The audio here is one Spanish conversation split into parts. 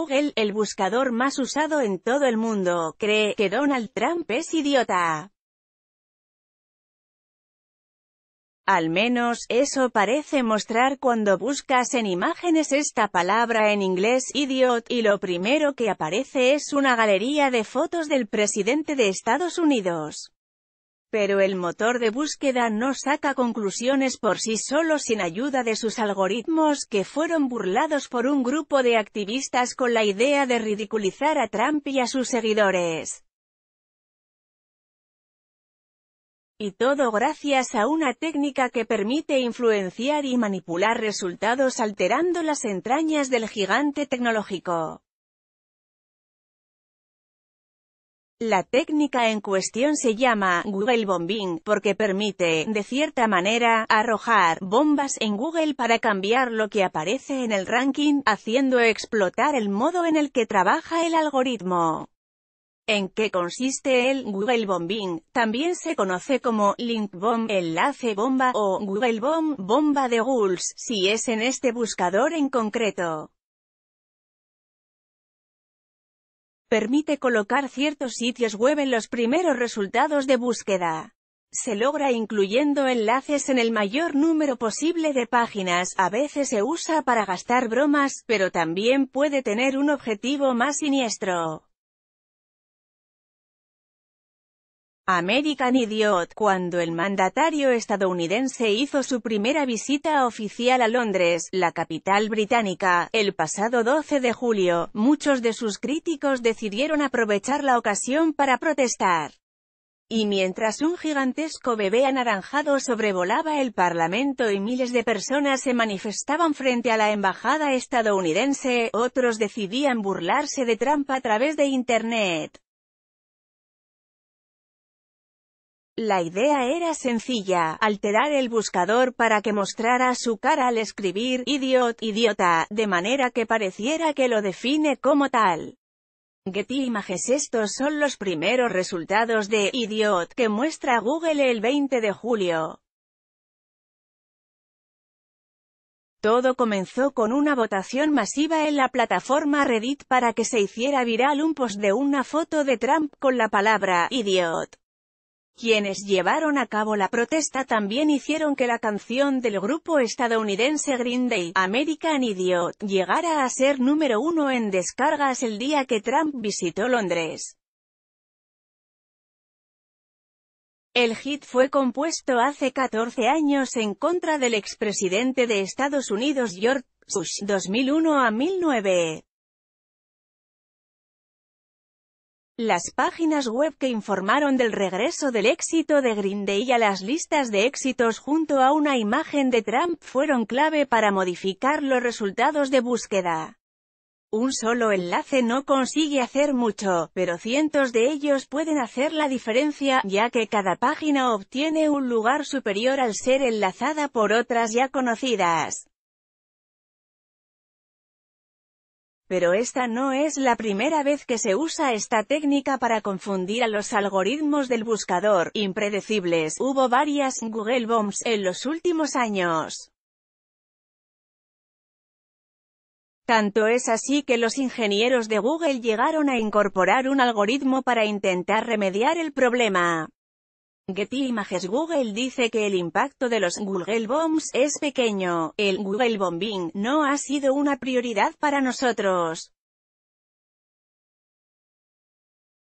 Google, el buscador más usado en todo el mundo, cree que Donald Trump es idiota. Al menos, eso parece mostrar cuando buscas en imágenes esta palabra en inglés idiot y lo primero que aparece es una galería de fotos del presidente de Estados Unidos. Pero el motor de búsqueda no saca conclusiones por sí solo sin ayuda de sus algoritmos que fueron burlados por un grupo de activistas con la idea de ridiculizar a Trump y a sus seguidores. Y todo gracias a una técnica que permite influenciar y manipular resultados alterando las entrañas del gigante tecnológico. La técnica en cuestión se llama Google Bombing, porque permite, de cierta manera, arrojar bombas en Google para cambiar lo que aparece en el ranking, haciendo explotar el modo en el que trabaja el algoritmo. ¿En qué consiste el Google Bombing? También se conoce como Link Bomb, enlace bomba o Google Bomb, bomba de Ghouls, si es en este buscador en concreto. Permite colocar ciertos sitios web en los primeros resultados de búsqueda. Se logra incluyendo enlaces en el mayor número posible de páginas, a veces se usa para gastar bromas, pero también puede tener un objetivo más siniestro. American Idiot, cuando el mandatario estadounidense hizo su primera visita oficial a Londres, la capital británica, el pasado 12 de julio, muchos de sus críticos decidieron aprovechar la ocasión para protestar. Y mientras un gigantesco bebé anaranjado sobrevolaba el Parlamento y miles de personas se manifestaban frente a la embajada estadounidense, otros decidían burlarse de Trump a través de Internet. La idea era sencilla, alterar el buscador para que mostrara su cara al escribir «idiot», «idiota», de manera que pareciera que lo define como tal. Getty Images Estos son los primeros resultados de «Idiot» que muestra Google el 20 de julio. Todo comenzó con una votación masiva en la plataforma Reddit para que se hiciera viral un post de una foto de Trump con la palabra «Idiot». Quienes llevaron a cabo la protesta también hicieron que la canción del grupo estadounidense Green Day, American Idiot, llegara a ser número uno en descargas el día que Trump visitó Londres. El hit fue compuesto hace 14 años en contra del expresidente de Estados Unidos George Bush, 2001 a 2009. Las páginas web que informaron del regreso del éxito de Green Day a las listas de éxitos junto a una imagen de Trump fueron clave para modificar los resultados de búsqueda. Un solo enlace no consigue hacer mucho, pero cientos de ellos pueden hacer la diferencia, ya que cada página obtiene un lugar superior al ser enlazada por otras ya conocidas. Pero esta no es la primera vez que se usa esta técnica para confundir a los algoritmos del buscador, impredecibles, hubo varias Google Bombs en los últimos años. Tanto es así que los ingenieros de Google llegaron a incorporar un algoritmo para intentar remediar el problema. Getty Images Google dice que el impacto de los Google Bombs es pequeño, el Google Bombing no ha sido una prioridad para nosotros.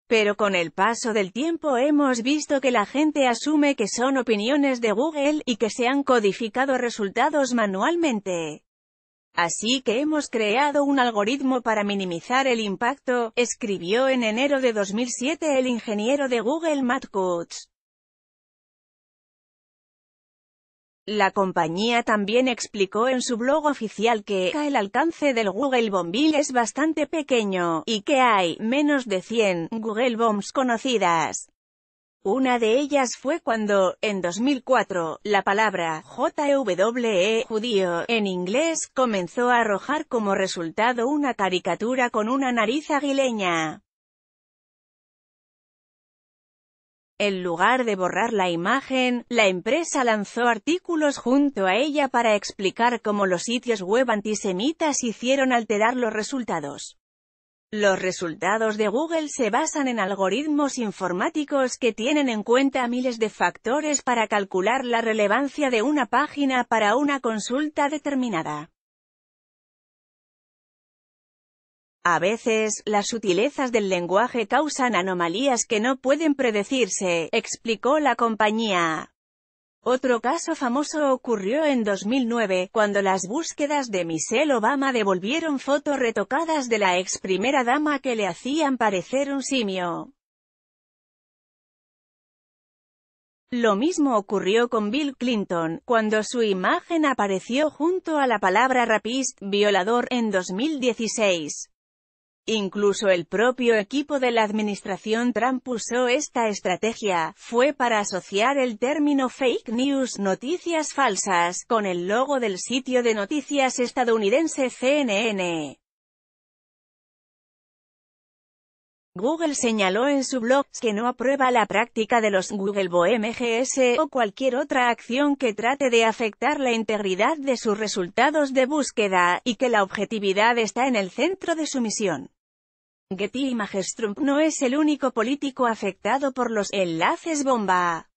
Pero con el paso del tiempo hemos visto que la gente asume que son opiniones de Google, y que se han codificado resultados manualmente. Así que hemos creado un algoritmo para minimizar el impacto, escribió en enero de 2007 el ingeniero de Google Matt Cutts. La compañía también explicó en su blog oficial que el alcance del Google Bombil es bastante pequeño, y que hay menos de 100 Google Bombs conocidas. Una de ellas fue cuando, en 2004, la palabra JWE judío en inglés comenzó a arrojar como resultado una caricatura con una nariz aguileña. En lugar de borrar la imagen, la empresa lanzó artículos junto a ella para explicar cómo los sitios web antisemitas hicieron alterar los resultados. Los resultados de Google se basan en algoritmos informáticos que tienen en cuenta miles de factores para calcular la relevancia de una página para una consulta determinada. A veces, las sutilezas del lenguaje causan anomalías que no pueden predecirse, explicó la compañía. Otro caso famoso ocurrió en 2009, cuando las búsquedas de Michelle Obama devolvieron fotos retocadas de la ex primera dama que le hacían parecer un simio. Lo mismo ocurrió con Bill Clinton, cuando su imagen apareció junto a la palabra rapist, violador, en 2016. Incluso el propio equipo de la administración Trump usó esta estrategia, fue para asociar el término fake news, noticias falsas, con el logo del sitio de noticias estadounidense CNN. Google señaló en su blog que no aprueba la práctica de los Google BOMGS o cualquier otra acción que trate de afectar la integridad de sus resultados de búsqueda, y que la objetividad está en el centro de su misión. Getty Images no es el único político afectado por los enlaces bomba.